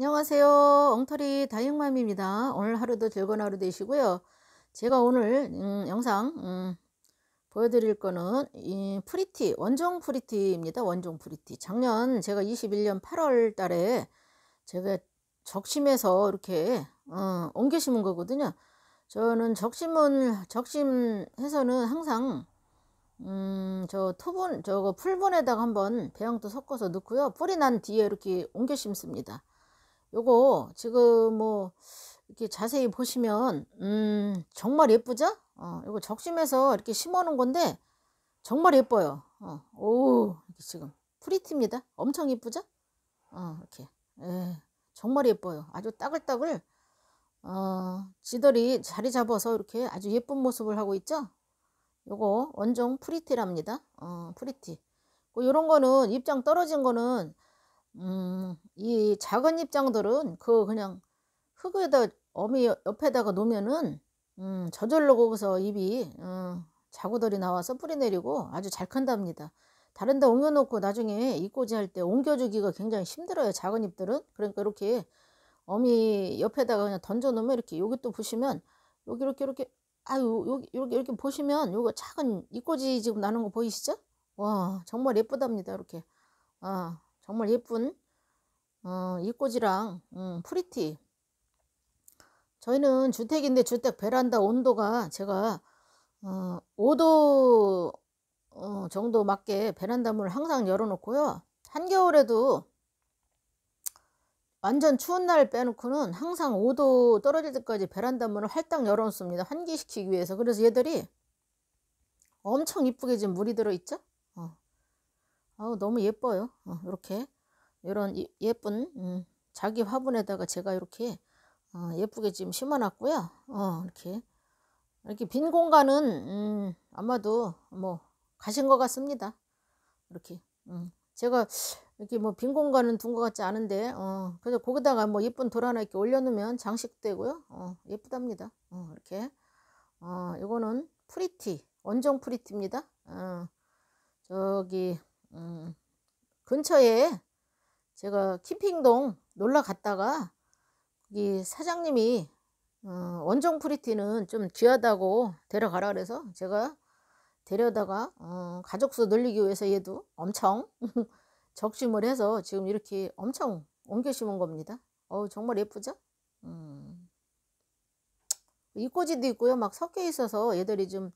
안녕하세요. 엉터리 다육맘입니다. 오늘 하루도 즐거운 하루 되시고요. 제가 오늘 음, 영상 음, 보여드릴 거는 이 프리티, 원종 프리티입니다. 원종 프리티. 작년 제가 21년 8월 달에 제가 적심해서 이렇게 어, 옮겨 심은 거거든요. 저는 적심은 적심해서는 항상 음, 저 토분 저거 풀분에다가 한번 배양도 섞어서 넣고요. 뿌리 난 뒤에 이렇게 옮겨 심습니다. 요거 지금 뭐 이렇게 자세히 보시면 음 정말 예쁘죠? 어, 요거 적심해서 이렇게 심어 놓은 건데 정말 예뻐요. 어, 오 이렇게 지금 프리티입니다. 엄청 예쁘죠? 어, 이렇게 에, 예, 정말 예뻐요. 아주 따글따글 어, 지들이 자리 잡아서 이렇게 아주 예쁜 모습을 하고 있죠? 요거 원종 프리티랍니다. 어, 프리티. 그 요런 거는 입장 떨어진 거는 음, 이 작은 입장들은그 그냥 흙에다 어미 옆에다가 놓으면은 음, 저절로 거기서 잎이 음, 어, 자구들이 나와서 뿌리 내리고 아주 잘 큰답니다. 다른 데 옮겨놓고 나중에 잎꽂이 할 때 옮겨주기가 굉장히 힘들어요. 작은 잎들은. 그러니까 이렇게 어미 옆에다가 그냥 던져놓으면 이렇게 여기 또 보시면 여기 이렇게 이렇게 아유 여기 이렇게 이렇게 보시면 요거 작은 잎꽂이 지금 나는 거 보이시죠? 와 정말 예쁘답니다. 이렇게 아 정말 예쁜 어, 이꼬이랑 음, 프리티 저희는 주택인데 주택 베란다 온도가 제가 어, 5도 어, 정도 맞게 베란다 문을 항상 열어놓고요. 한겨울에도 완전 추운 날 빼놓고는 항상 5도 떨어질 때까지 베란다 문을 활짝 열어놓습니다. 환기시키기 위해서. 그래서 얘들이 엄청 이쁘게 지금 물이 들어있죠? 어. 아우, 너무 예뻐요. 어, 이렇게. 이런 예쁜 음, 자기 화분에다가 제가 이렇게 어, 예쁘게 지금 심어놨고요. 어, 이렇게 이렇게 빈 공간은 음, 아마도 뭐 가신 것 같습니다. 이렇게 음, 제가 이렇게 뭐 빈 공간은 둔 것 같지 않은데 어, 그래서 거기다가 뭐 예쁜 돌 하나 이렇게 올려놓으면 장식되고요. 어, 예쁘답니다. 어, 이렇게 어, 이거는 프리티 원정 프리티입니다. 어, 저기 음, 근처에 제가 키핑동 놀러 갔다가 이 사장님이 어, 원종 프리티는 좀 귀하다고 데려가라 그래서 제가 데려다가 어, 가족수 늘리기 위해서 얘도 엄청 적심을 해서 지금 이렇게 엄청 옮겨 심은 겁니다. 어우 정말 예쁘죠? 음. 이 꼬지도 있고요. 막 섞여 있어서 얘들이 좀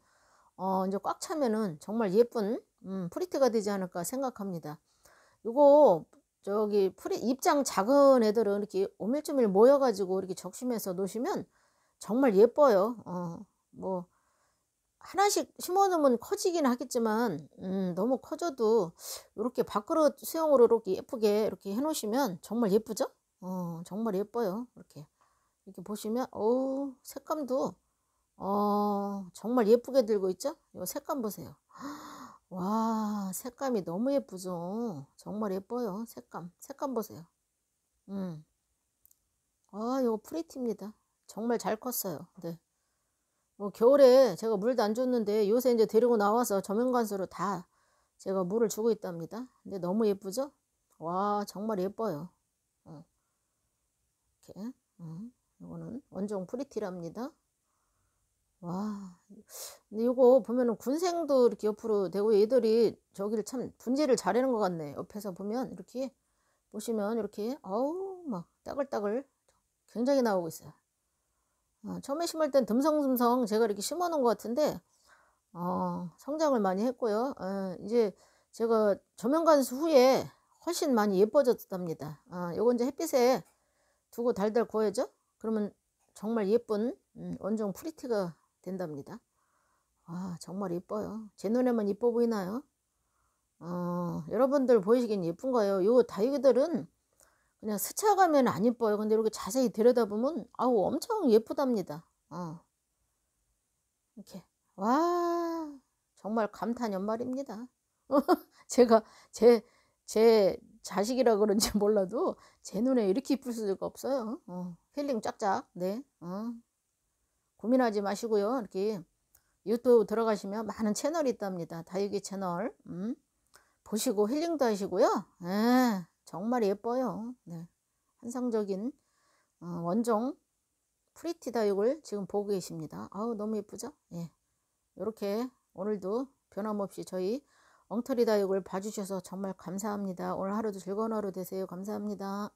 어, 이제 꽉 차면은 정말 예쁜 음, 프리티가 되지 않을까 생각합니다. 이거 저기 풀이 입장 작은 애들은 이렇게 오밀조밀 모여가지고 이렇게 적심해서 놓으시면 정말 예뻐요. 어, 뭐 하나씩 심어놓으면 커지긴 하겠지만 음, 너무 커져도 이렇게 밖으로 수영으로 이렇게 예쁘게 이렇게 해놓으시면 정말 예쁘죠? 어, 정말 예뻐요. 이렇게 이렇게 보시면 어우 색감도 어, 정말 예쁘게 들고 있죠? 이 색감 보세요. 와 색감이 너무 예쁘죠 정말 예뻐요 색감 색감 보세요 음. 아 이거 프리티입니다 정말 잘 컸어요 네. 뭐 겨울에 제가 물도 안 줬는데 요새 이제 데리고 나와서 조명관수로다 제가 물을 주고 있답니다 근데 너무 예쁘죠 와 정말 예뻐요 어. 이렇게 음. 이거는 원종 프리티랍니다 와 근데 이거 보면은 군생도 이렇게 옆으로 대고 얘들이 저기를 참 분재를 잘하는 것 같네. 옆에서 보면 이렇게 보시면 이렇게 어우 막 따글따글 굉장히 나오고 있어요. 어, 처음에 심을 땐 듬성듬성 제가 이렇게 심어놓은 것 같은데 어, 성장을 많이 했고요. 어, 이제 제가 조명간수 후에 훨씬 많이 예뻐졌답니다. 어, 요거 이제 햇빛에 두고 달달 구워야죠. 그러면 정말 예쁜 음, 원종 프리티가 된답니다. 아 정말 이뻐요. 제 눈에만 이뻐 보이나요? 어, 여러분들 보이시긴 예쁜 거예요. 요 다육이들은 그냥 스쳐가면 안 이뻐요. 근데 이렇게 자세히 들여다보면 아우 엄청 예쁘답니다. 어. 이렇게 와 정말 감탄 연말입니다. 제가 제 제 자식이라 그런지 몰라도 제 눈에 이렇게 이쁠 수가 없어요. 어. 힐링 짝짝 네 어. 고민하지 마시고요. 이렇게 유튜브 들어가시면 많은 채널이 있답니다. 다육이 채널. 음. 보시고 힐링도 하시고요. 에, 예, 정말 예뻐요. 네. 환상적인 어, 원종 프리티 다육을 지금 보고 계십니다. 아우 너무 예쁘죠? 예. 이렇게 오늘도 변함없이 저희 엉터리 다육을 봐주셔서 정말 감사합니다. 오늘 하루도 즐거운 하루 되세요. 감사합니다.